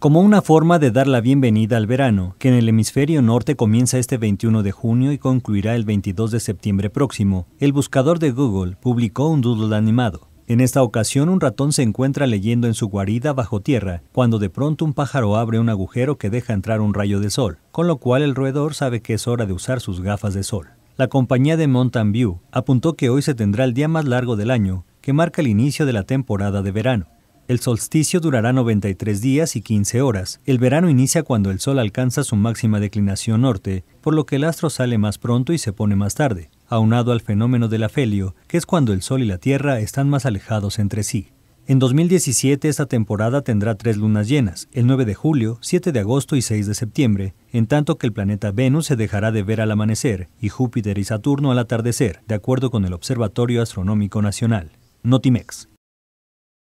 Como una forma de dar la bienvenida al verano, que en el hemisferio norte comienza este 21 de junio y concluirá el 22 de septiembre próximo, el buscador de Google publicó un doodle animado. En esta ocasión un ratón se encuentra leyendo en su guarida bajo tierra, cuando de pronto un pájaro abre un agujero que deja entrar un rayo de sol, con lo cual el roedor sabe que es hora de usar sus gafas de sol. La compañía de Mountain View apuntó que hoy se tendrá el día más largo del año, que marca el inicio de la temporada de verano. El solsticio durará 93 días y 15 horas. El verano inicia cuando el sol alcanza su máxima declinación norte, por lo que el astro sale más pronto y se pone más tarde, aunado al fenómeno del afelio, que es cuando el sol y la tierra están más alejados entre sí. En 2017 esta temporada tendrá tres lunas llenas, el 9 de julio, 7 de agosto y 6 de septiembre, en tanto que el planeta Venus se dejará de ver al amanecer y Júpiter y Saturno al atardecer, de acuerdo con el Observatorio Astronómico Nacional. Notimex.